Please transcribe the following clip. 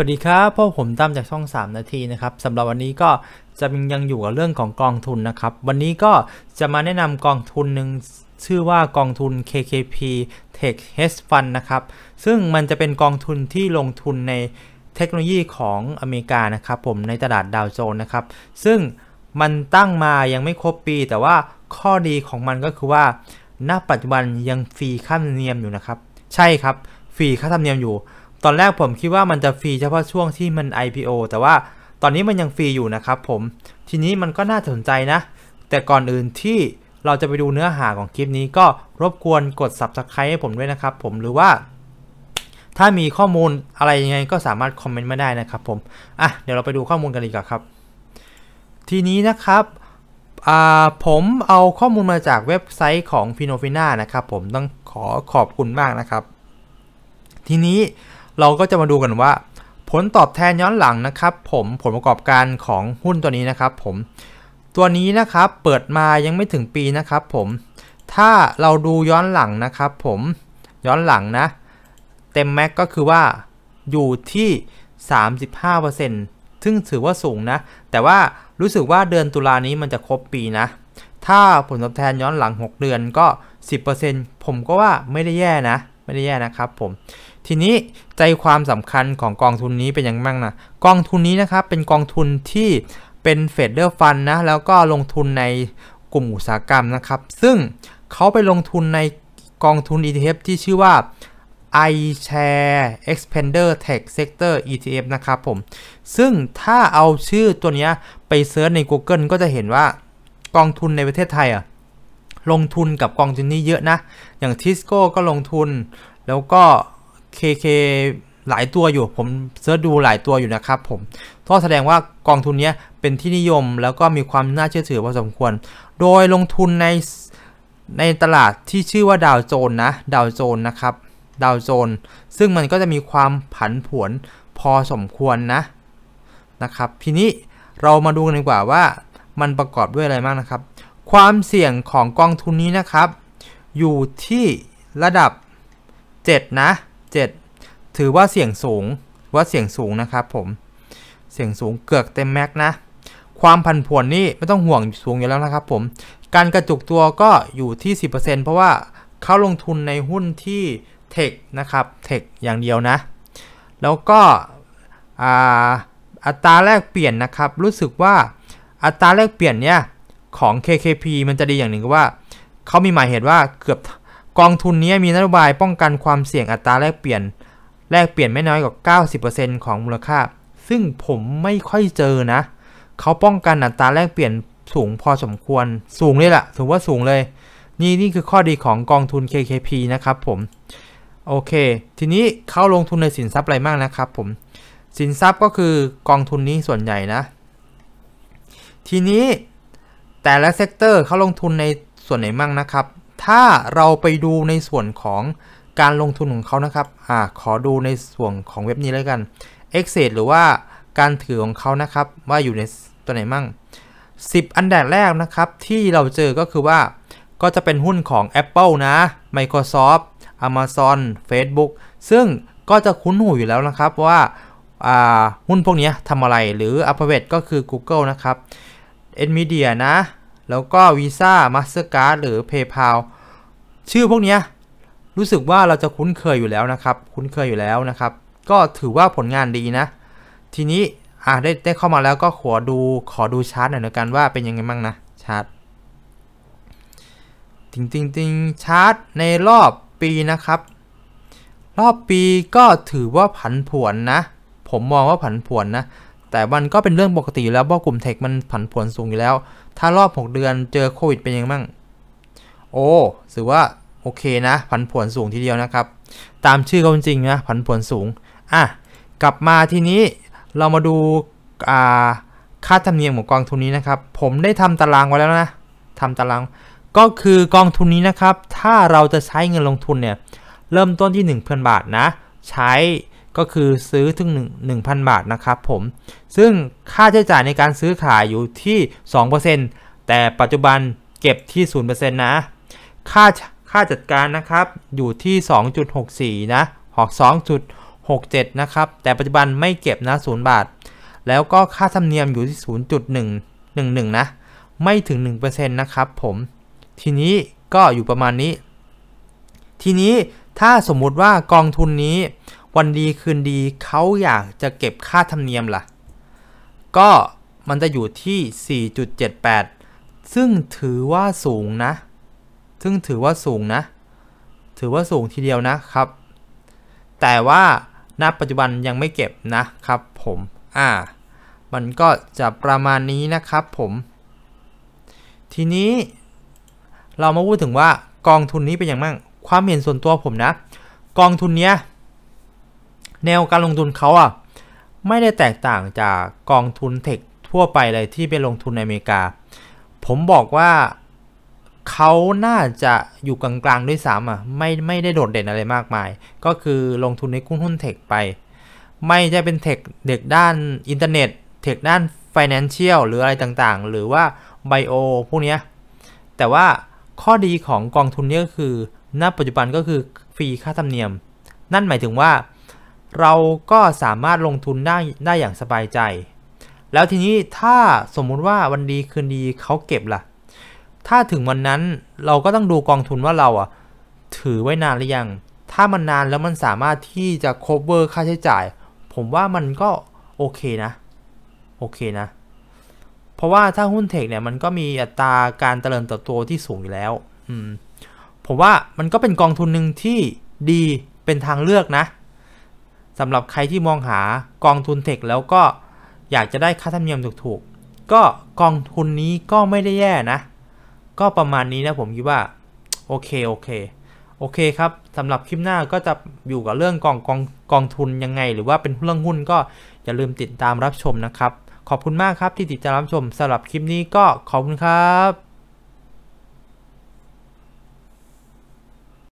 วัสดีครับพวกผมตั้มจากช่อง 3 นาทีนะครับสำหรับวันนี้ก็จะยังอยู่กับเรื่องของกองทุนนะครับวันนี้ก็จะมาแนะนำกองทุนหนึ่งชื่อว่ากองทุน KKP Tech Hedge Fund นะครับซึ่งมันจะเป็นกองทุนที่ลงทุนในเทคโนโลยีของอเมริกานะครับผมในตลาดดาวโจนส์นะครับซึ่งมันตั้งมายังไม่ครบปี แต่ว่าข้อดีของมันก็คือว่าณปัจจุบันยังฟรีค่าธรรมเนียมอยู่นะครับใช่ครับฟรีค่าธรรมเนียมอยู่ตอนแรกผมคิดว่ามันจะฟรีเฉพาะช่วงที่มัน IPO แต่ว่าตอนนี้มันยังฟรีอยู่นะครับผมทีนี้มันก็น่าสนใจนะ แต่ก่อนอื่นที่เราจะไปดูเนื้อหาของคลิป นี้ก็รบกวนกด Subscribe ให้ผมด้วยนะครับผมหรือว่า ถ้ามีข้อมูลอะไรยังไงก็สามารถคอมเมนต์มาได้นะครับผมอ่ะเดี๋ยวเราไปดูข้อมูลกันดีกว่าครับ ทีนี้นะครับผมเอาข้อมูลมาจากเว็บไซต์ของ p i n o f i n a นะครับ ผมต้องขอขอบคุณมากนะครับ ทีนี้เราก็จะมาดูกันว่าผลตอบแทนย้อนหลังนะครับผมผลประกอบการของหุ้นตัวนี้นะครับ ผมตัวนี้นะครับเปิดมายังไม่ถึงปีนะครับผมถ้าเราดูย้อนหลังนะครับผมย้อนหลังนะเต็มแม็กก็คือว่าอยู่ที่ 35%ซึ่งถือว่าสูงนะแต่ว่ารู้สึกว่าเดือนตุลานี้มันจะครบปีนะถ้าผลตอบแทนย้อนหลัง 6 เดือนก็ 10%ผมก็ว่าไม่ได้แย่นะไม่ได้แย่นะครับ ผมทีนี้ใจความสำคัญของกองทุนนี้เป็นอย่างมางนะกองทุนนี้นะครับเป็นกองทุนที่เป็นเฟดเดอร์ฟันนะแล้วก็ลงทุนในกลุ่มอุตสาหกรรมนะครับ ซึ่งเขาไปลงทุนในกองทุน ETF ที่ชื่อว่า iShare Expander Tech Sector ETF นะครับผม ซึ่งถ้าเอาชื่อตัวนี้ไปเซิร์ชใน Google ก็จะเห็นว่ากองทุนในประเทศไทยอะลงทุนกับกองทุนนี้เยอะนะ อย่างทิสโก้ก็ลงทุนแล้วก็ KK หลายตัวอยู่ ผมเสิร์ชดูหลายตัวอยู่นะครับผมก็แสดงว่ากองทุนนี้เป็นที่นิยมแล้วก็มีความน่าเชื่อถือพอสมควร โดยลงทุนในในตลาดที่ชื่อว่าดาวโจนนะ ดาวโจนนะครับ ดาวโจน ซึ่งมันก็จะมีความผันผวนพอสมควรนะ นะครับ ทีนี้เรามาดูกันดีกว่าว่ามันประกอบด้วยอะไรบ้างนะครับ ความเสี่ยงของกองทุนนี้นะครับ อยู่ที่ระดับ 7 นะ 7. ถือว่าเสี่ยงสูงว่าเสี่ยงสูงนะครับผมเสี่ยงสูงเกือกเต็มแม็กนะความผันผวนนี่ไม่ต้องห่วงสูงอยู่แล้วนะครับผมการกระจุกตัวก็อยู่ที่ 10%เพราะว่าเข้าลงทุนในหุ้นที่เทคนะครับเทคอย่างเดียวนะแล้วก็อัตราแลกเปลี่ยนนะครับ รู้สึกว่าอัตราแลกเปลี่ยนเนี่ยของ KKP มันจะดีอย่างหนึ่งว่าเขามีหมายเหตุว่าเกือบกองทุนนี้มีนโยบายป้องกันความเสี่ยงอัตราแลกเปลี่ยนแลกเปลี่ยนไม่น้อยกว่า90%ของมูลค่าซึ่งผมไม่ค่อยเจอนะ เขาป้องกันอัตราแลกเปลี่ยนสูงพอสมควรสูงเลยละ่ะถือว่าสูงเลย นี่นี่คือข้อดีของกองทุน KKP นะครับ ผมโอเค ทีนี้เขาลงทุนในสินทรัพย์อะไรบ้างนะครับ ผมสินทรัพย์ก็คือกองทุนนี้ส่วนใหญ่นะ ทีนี้แต่ละเซกเตอร์เขาลงทุนในส่วนไหนบ้างนะครับถ้าเราไปดูในส่วนของการลงทุนของเขานะครับ อ่า ขอดูในส่วนของเว็บนี้เลยกัน Exit หรือว่าการถือของเขานะครับ ว่าอยู่ในตัวไหนมั่ง 10 อันดับแรกนะครับ ที่เราเจอก็คือว่าก็จะเป็นหุ้นของ Apple นะ Microsoft Amazon Facebook ซึ่งก็จะคุ้นหูอยู่แล้วนะครับว่าหุ้นพวกนี้ทำอะไรหรือ Alphabet ก็คือ Google นะครับ Nvidia นะ แล้วก็ Visa Mastercard หรือ PayPal ชื่อพวกนี้รู้สึกว่าเราจะคุ้นเคยอยู่แล้วนะครับ คุ้นเคยอยู่แล้วนะครับก็ถือว่าผลงานดีนะ ทีนี้อ่ะได้ได้เข้ามาแล้วก็ขอดูขอดูชาร์ตหน่อยนะกันว่าเป็นยังไงบ้างนะชาร์ตริงจิงิงชาร์ตในรอบปีนะครับ รอบปีก็ถือว่าผันผวนนะ ผมมองว่าผันผวนนะแต่มันก็เป็นเรื่องปกติแล้วเพราะกลุ่มเทคมันผันผวนสูงอยู่แล้ว ถ้ารอบ6เดือนเจอโควิดเป็นยังไงบ้างโอ้ถือว่าโอเคนะผันผวนสูงทีเดียวนะครับตามชื่อเขาจริงนะผันผวนสูงอ่ะกลับมาทีนี้เรามาดูาค่าธรรมเนียมของกองทุนนี้นะครับผมได้ทำตารางไว้แล้วนะทำตาราง ก็คือกองทุนนี้นะครับถ้าเราจะใช้เงินลงทุนเนี่ยเริ่มต้นที่1พันบาทนะใช้ก็คือซื้อถึง1 1,000 บาทนะครับผมซึ่งค่าใช้จ่ายในการซื้อขายอยู่ที่ 2%แต่ปัจจุบันเก็บที่0%นะค่าค่าจัดการนะครับอยู่ที่ 2.64 นะหอก2.67 นะครับ แต่ปัจจุบันไม่เก็บนะ0บาท แล้วก็ค่าธรรมเนียมอยู่ที่ 0.111 นะ ไม่ถึง 1%นะครับผม ทีนี้ก็อยู่ประมาณนี้ ทีนี้ถ้าสมมุติว่ากองทุนนี้วันดีคืนดีเขาอยากจะเก็บค่าธรรมเนียมล่ะ ก็มันจะอยู่ที่ 4.78 ซึ่งถือว่าสูงนะซึ่งถือว่าสูงนะ ถือว่าสูงทีเดียวนะครับ แต่ว่าณปัจจุบันยังไม่เก็บนะครับผม อ่า มันก็จะประมาณนี้นะครับผม ทีนี้เรามาพูดถึงว่ากองทุนนี้เป็นอย่างมั่งความเห็นส่วนตัวผมนะ กองทุนเนี้ย แนวการลงทุนเขาอะไม่ได้แตกต่างจากกองทุนเทคทั่วไปเลยที่ไปลงทุนในอเมริกา ผมบอกว่าเขาน่าจะอยู่กลางๆด้วยซ้ำอ่ะไม่ไม่ได้โดดเด่นอะไรมากมาย ก็คือลงทุนในกุ้งหุ้นเทคไป ไม่ใช่เป็นเทคเด็กด้านอินเทอร์เน็ตเทคด้านฟินแลนเชียลหรืออะไรต่างๆ หรือว่าไบโอพวกเนี้ยแต่ว่าข้อดีของกองทุนนี้ก็คือณปัจจุบันก็คือฟรีค่าธรรมเนียม นั่นหมายถึงว่าเราก็สามารถลงทุนได้ได้อย่างสบายใจ แล้วทีนี้ถ้าสมมุติว่าวันดีคืนดีเขาเก็บละ่ะถ้าถึงวันนั้นเราก็ต้องดูกองทุนว่าเราอ่ะถือไว้นานหรือยัง ถ้ามันนานแล้วมันสามารถที่จะ cover ค่าใช้จ่าย ผมว่ามันก็โอเคนะ โอเคนะ เพราะว่าถ้าหุ้นเทคเนี่ยมันก็มีอัตราการเิเติบโตที่สูงอยู่แล้วอืมผมว่ามันก็เป็นกองทุนหนึ่งที่ดีเป็นทางเลือกนะสำหรับใครที่มองหากองทุนเทคแล้วก็อยากจะได้ค่าธรรมเนียมถูกๆก็กองทุนนี้ก็ไม่ได้แย่นะก็ประมาณนี้นะ ผมคิดว่าโอเคโอเค โอเคครับสำหรับคลิปหน้าก็จะอยู่กับเรื่องกองกองกองทุนยังไง หรือว่าเป็นเรื่องหุ้น ก็อย่าลืมติดตามรับชมนะครับ ขอบคุณมากครับที่ติดตามรับชมสำหรับคลิปนี้ก็ขอบคุณครับ